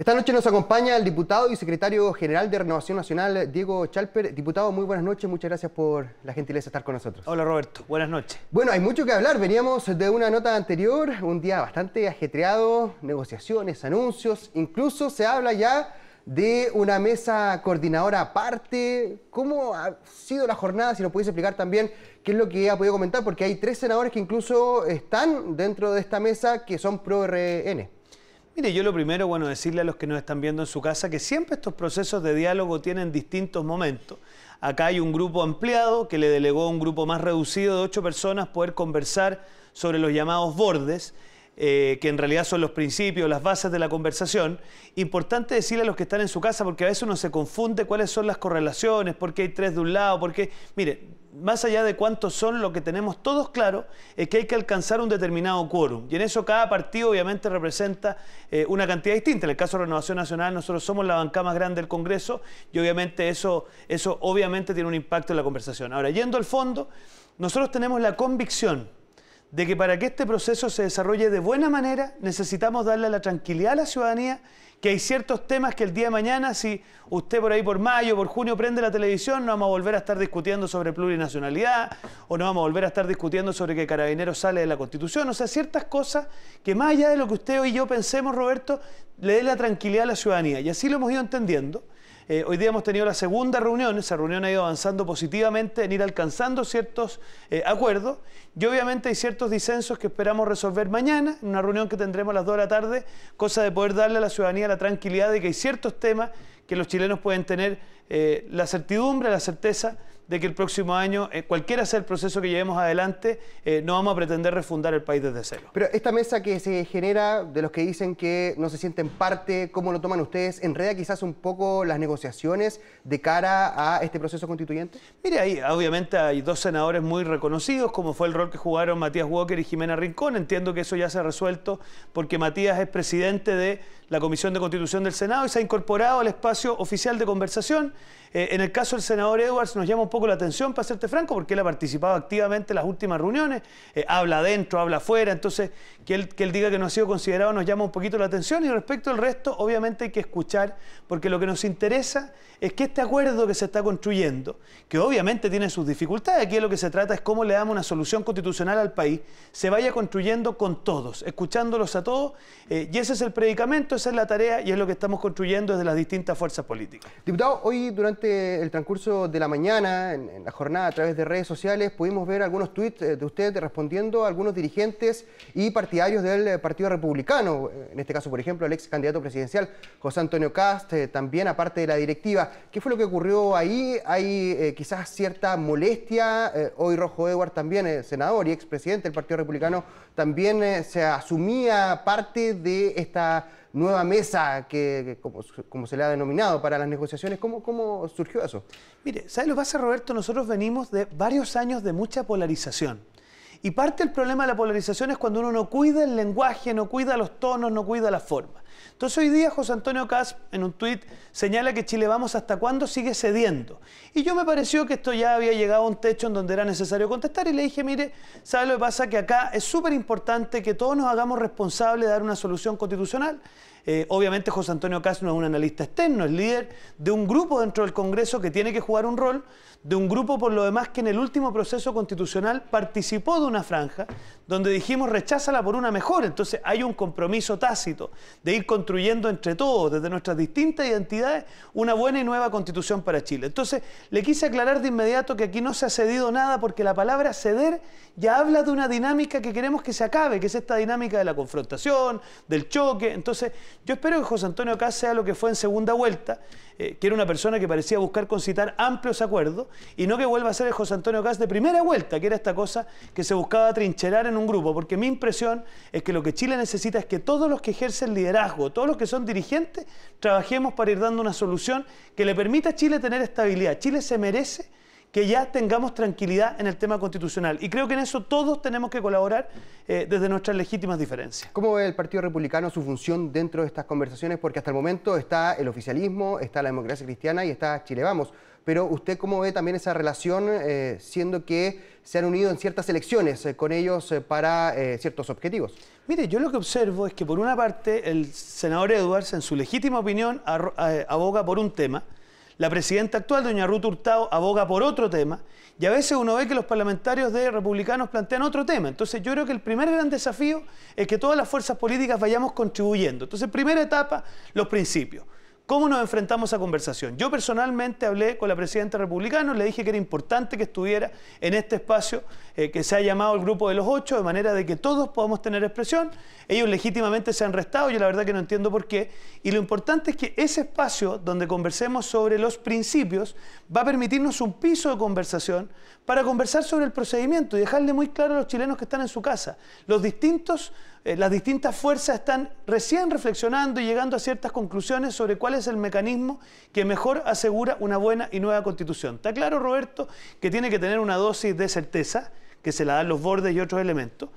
Esta noche nos acompaña el diputado y secretario general de Renovación Nacional, Diego Chalper. Diputado, muy buenas noches, muchas gracias por la gentileza de estar con nosotros. Hola Roberto, buenas noches. Bueno, hay mucho que hablar, veníamos de una nota anterior, un día bastante ajetreado, negociaciones, anuncios, incluso se habla ya de una mesa coordinadora aparte. ¿Cómo ha sido la jornada? Si nos pudiese explicar también qué es lo que ha podido comentar, porque hay tres senadores que incluso están dentro de esta mesa que son pro-RN. Mire, yo lo primero, bueno, decirle a los que nos están viendo en su casa que siempre estos procesos de diálogo tienen distintos momentos. Acá hay un grupo ampliado que le delegó a un grupo más reducido de ocho personas poder conversar sobre los llamados bordes. Eh, que en realidad son los principios, las bases de la conversación, importante decirle a los que están en su casa, porque a veces uno se confunde cuáles son las correlaciones, por qué hay tres de un lado, por qué... Mire, más allá de cuántos son, lo que tenemos todos claro es que hay que alcanzar un determinado quórum. Y en eso cada partido obviamente representa eh, una cantidad distinta. En el caso de Renovación Nacional, nosotros somos la banca más grande del Congreso y obviamente eso, eso obviamente tiene un impacto en la conversación. Ahora, yendo al fondo, nosotros tenemos la convicción de que para que este proceso se desarrolle de buena manera necesitamos darle la tranquilidad a la ciudadanía que hay ciertos temas que el día de mañana, si usted por ahí por mayo, por junio prende la televisión, no vamos a volver a estar discutiendo sobre plurinacionalidad o no vamos a volver a estar discutiendo sobre que Carabineros sale de la Constitución. O sea, ciertas cosas que más allá de lo que usted y yo pensemos, Roberto, le dé la tranquilidad a la ciudadanía. Y así lo hemos ido entendiendo. Eh, hoy día hemos tenido la segunda reunión, esa reunión ha ido avanzando positivamente en ir alcanzando ciertos eh, acuerdos y obviamente hay ciertos disensos que esperamos resolver mañana, en una reunión que tendremos a las 2 de la tarde, cosa de poder darle a la ciudadanía la tranquilidad de que hay ciertos temas que los chilenos pueden tener eh, la certidumbre, la certeza de que el próximo año, eh, cualquiera sea el proceso que llevemos adelante, eh, no vamos a pretender refundar el país desde cero. Pero esta mesa que se genera de los que dicen que no se sienten parte, ¿cómo lo toman ustedes? ¿Enreda quizás un poco las negociaciones de cara a este proceso constituyente? Mire, ahí obviamente hay dos senadores muy reconocidos, como fue el rol que jugaron Matías Walker y Jimena Rincón. Entiendo que eso ya se ha resuelto porque Matías es presidente de la Comisión de Constitución del Senado y se ha incorporado al espacio oficial de conversación. Eh, en el caso del senador Edwards nos llama un poco la atención, para serte franco, porque él ha participado activamente en las últimas reuniones, eh, habla adentro, habla afuera, entonces que él, que él diga que no ha sido considerado nos llama un poquito la atención y respecto al resto, obviamente hay que escuchar, porque lo que nos interesa es que este acuerdo que se está construyendo, que obviamente tiene sus dificultades, aquí lo que se trata es cómo le damos una solución constitucional al país, se vaya construyendo con todos, escuchándolos a todos, eh, y ese es el predicamento, esa es la tarea y es lo que estamos construyendo desde las distintas fuerzas políticas. Diputado, hoy durante el transcurso de la mañana en, la jornada, a través de redes sociales, pudimos ver algunos tweets eh, de usted respondiendo a algunos dirigentes y partidarios del eh, Partido Republicano, en este caso, por ejemplo, el ex candidato presidencial José Antonio Cast, eh, también aparte de la directiva. ¿Qué fue lo que ocurrió ahí? ¿Hay quizás cierta molestia? hoy Rojo Edward también, senador y expresidente del Partido Republicano, también se asumía parte de esta nueva mesa que, como, se le ha denominado para las negociaciones. ¿Cómo, cómo surgió eso? Mire, ¿sabe lo que pasa, Roberto? Nosotros venimos de varios años de mucha polarización. Y parte del problema de la polarización es cuando uno no cuida el lenguaje, no cuida los tonos, no cuida la forma. Entonces hoy día José Antonio Casp en un tuit señala que Chile Vamos hasta cuándo sigue cediendo. Y yo me pareció que esto ya había llegado a un techo en donde era necesario contestar y le dije, mire, ¿sabe lo que pasa? Que acá es súper importante que todos nos hagamos responsables de dar una solución constitucional. Eh, obviamente José Antonio Castro es un analista externo, es líder de un grupo dentro del Congreso que tiene que jugar un rol, de un grupo por lo demás que en el último proceso constitucional participó de una franja donde dijimos recházala por una mejor. Entonces hay un compromiso tácito de ir construyendo entre todos, desde nuestras distintas identidades, una buena y nueva constitución para Chile. Entonces le quise aclarar de inmediato que aquí no se ha cedido nada porque la palabra ceder ya habla de una dinámica que queremos que se acabe, que es esta dinámica de la confrontación, del choque. Entonces, yo espero que José Antonio Caz sea lo que fue en segunda vuelta, eh, que era una persona que parecía buscar concitar amplios acuerdos, y no que vuelva a ser el José Antonio Cas de primera vuelta, que era esta cosa que se buscaba trincherar en un grupo, porque mi impresión es que lo que Chile necesita es que todos los que ejercen liderazgo, todos los que son dirigentes, trabajemos para ir dando una solución que le permita a Chile tener estabilidad. Chile se merece que ya tengamos tranquilidad en el tema constitucional. Y creo que en eso todos tenemos que colaborar eh, desde nuestras legítimas diferencias. ¿Cómo ve el Partido Republicano su función dentro de estas conversaciones? Porque hasta el momento está el oficialismo, está la democracia cristiana y está Chile Vamos. Pero usted cómo ve también esa relación, eh, siendo que se han unido en ciertas elecciones eh, con ellos para ciertos objetivos. Mire, yo lo que observo es que por una parte el senador Edwards, en su legítima opinión, aboga por un tema, la presidenta actual, doña Ruth Hurtado, aboga por otro tema y a veces uno ve que los parlamentarios de republicanos plantean otro tema. Entonces yo creo que el primer gran desafío es que todas las fuerzas políticas vayamos contribuyendo. Entonces, primera etapa, los principios. ¿Cómo nos enfrentamos a conversación? Yo personalmente hablé con la presidenta republicana, le dije que era importante que estuviera en este espacio eh, que se ha llamado el Grupo de los Ocho, de manera de que todos podamos tener expresión. Ellos legítimamente se han restado, yo la verdad que no entiendo por qué. Y lo importante es que ese espacio donde conversemos sobre los principios va a permitirnos un piso de conversación para conversar sobre el procedimiento y dejarle muy claro a los chilenos que están en su casa. Los distintos, eh, las distintas fuerzas están recién reflexionando y llegando a ciertas conclusiones sobre cuáles es el mecanismo que mejor asegura una buena y nueva constitución. Está claro, Roberto, que tiene que tener una dosis de certeza, que se la dan los bordes y otros elementos.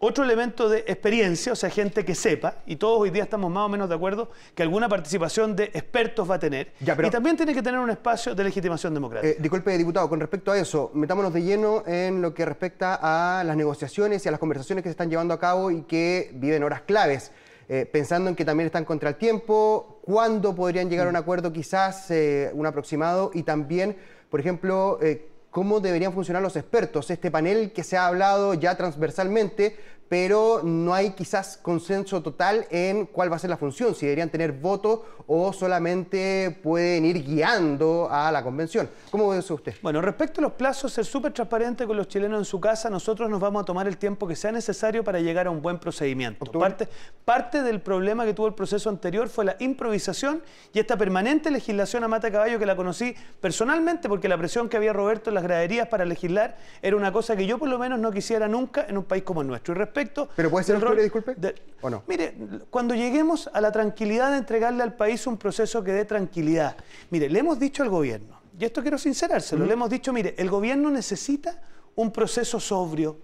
Otro elemento de experiencia, o sea, gente que sepa, y todos hoy día estamos más o menos de acuerdo, que alguna participación de expertos va a tener. y también tiene que tener un espacio de legitimación democrática. Eh, disculpe, diputado, con respecto a eso, metámonos de lleno en lo que respecta a las negociaciones y a las conversaciones que se están llevando a cabo y que viven horas claves. Eh, pensando en que también están contra el tiempo, cuándo podrían llegar a un mm. acuerdo quizás, eh, un aproximado, y también, por ejemplo, eh, cómo deberían funcionar los expertos, este panel que se ha hablado ya transversalmente, pero no hay quizás consenso total en cuál va a ser la función, si deberían tener voto o solamente pueden ir guiando a la convención. ¿Cómo ve eso usted? Bueno, respecto a los plazos, ser súper transparente con los chilenos en su casa, nosotros nos vamos a tomar el tiempo que sea necesario para llegar a un buen procedimiento. Parte, parte del problema que tuvo el proceso anterior fue la improvisación y esta permanente legislación a mata caballo que la conocí personalmente porque la presión que había Roberto en las graderías para legislar era una cosa que yo por lo menos no quisiera nunca en un país como el nuestro. Y respecto ¿Pero puede ser problema, disculpe? ¿O no? Mire, cuando lleguemos a la tranquilidad de entregarle al país un proceso que dé tranquilidad. Mire, le hemos dicho al gobierno, y esto quiero sincerárselo, le hemos dicho, mire, el gobierno necesita un proceso sobrio,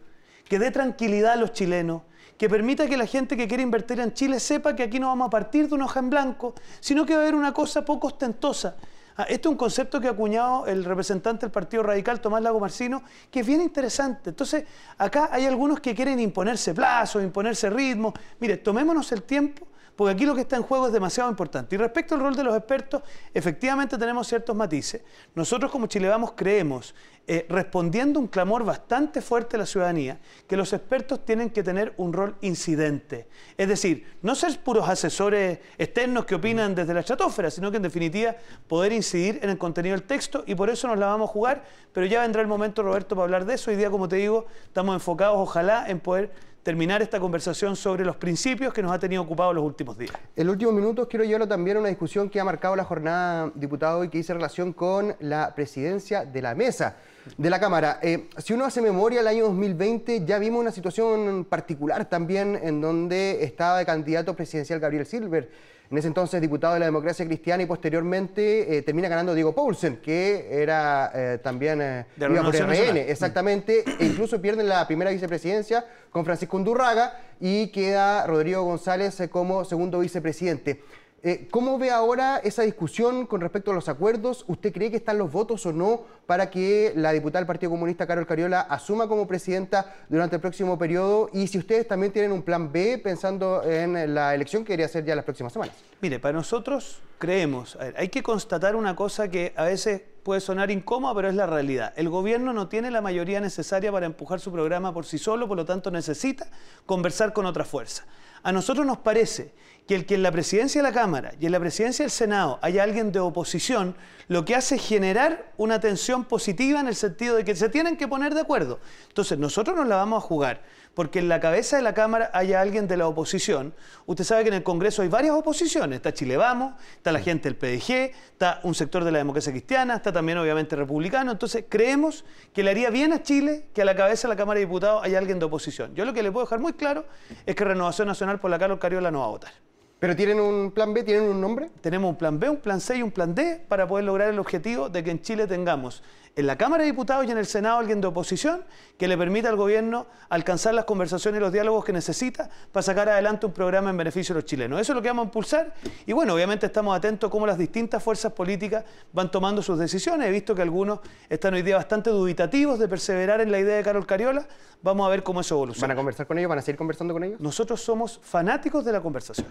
que dé tranquilidad a los chilenos, que permita que la gente que quiere invertir en Chile sepa que aquí no vamos a partir de una hoja en blanco, sino que va a haber una cosa poco ostentosa, Ah, este es un concepto que ha acuñado el representante del Partido Radical, Tomás Lago Marcino, que es bien interesante. Entonces, acá hay algunos que quieren imponerse plazo, imponerse ritmo. Mire, tomémonos el tiempo porque aquí lo que está en juego es demasiado importante. Y respecto al rol de los expertos, efectivamente tenemos ciertos matices. Nosotros como Chile creemos, eh, respondiendo un clamor bastante fuerte de la ciudadanía, que los expertos tienen que tener un rol incidente. Es decir, no ser puros asesores externos que opinan desde la chatófera, sino que en definitiva poder incidir en el contenido del texto y por eso nos la vamos a jugar, pero ya vendrá el momento, Roberto, para hablar de eso. Hoy día, como te digo, estamos enfocados, ojalá, en poder terminar esta conversación sobre los principios que nos ha tenido ocupados los últimos días. En El último minuto quiero llevarlo también a una discusión que ha marcado la jornada, diputado, y que hice relación con la presidencia de la mesa de la Cámara. Eh, si uno hace memoria, el año 2020 ya vimos una situación particular también en donde estaba de candidato presidencial Gabriel Silver, en ese entonces diputado de la democracia cristiana y posteriormente eh, termina ganando Diego Paulsen, que era eh, también de la por exactamente, e incluso pierden la primera vicepresidencia con Francisco Undurraga y queda Rodrigo González como segundo vicepresidente. Eh, ¿Cómo ve ahora esa discusión con respecto a los acuerdos? ¿Usted cree que están los votos o no para que la diputada del Partido Comunista, Carol Cariola, asuma como presidenta durante el próximo periodo? Y si ustedes también tienen un plan B pensando en la elección que debería ser ya las próximas semanas. Mire, para nosotros creemos, hay que constatar una cosa que a veces puede sonar incómoda, pero es la realidad. El gobierno no tiene la mayoría necesaria para empujar su programa por sí solo, por lo tanto necesita conversar con otra fuerza. A nosotros nos parece que el que en la presidencia de la Cámara y en la presidencia del Senado haya alguien de oposición, lo que hace es generar una tensión positiva en el sentido de que se tienen que poner de acuerdo. Entonces, nosotros nos la vamos a jugar, porque en la cabeza de la Cámara haya alguien de la oposición. Usted sabe que en el Congreso hay varias oposiciones. Está Chile Vamos, está la gente del PDG, está un sector de la democracia cristiana, está también obviamente republicano. Entonces, creemos que le haría bien a Chile que a la cabeza de la Cámara de Diputados haya alguien de oposición. Yo lo que le puedo dejar muy claro es que Renovación Nacional por la Carlos Cariola no va a votar. ¿Pero tienen un plan B? ¿Tienen un nombre? Tenemos un plan B, un plan C y un plan D para poder lograr el objetivo de que en Chile tengamos en la Cámara de Diputados y en el Senado alguien de oposición que le permita al gobierno alcanzar las conversaciones y los diálogos que necesita para sacar adelante un programa en beneficio de los chilenos. Eso es lo que vamos a impulsar y bueno, obviamente estamos atentos a cómo las distintas fuerzas políticas van tomando sus decisiones. He visto que algunos están hoy día bastante dubitativos de perseverar en la idea de Carol Cariola. Vamos a ver cómo eso evoluciona. ¿Van a conversar con ellos? ¿Van a seguir conversando con ellos? Nosotros somos fanáticos de la conversación.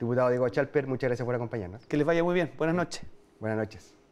Diputado Diego Chalper, muchas gracias por acompañarnos. Que les vaya muy bien. Buenas noches. Buenas noches.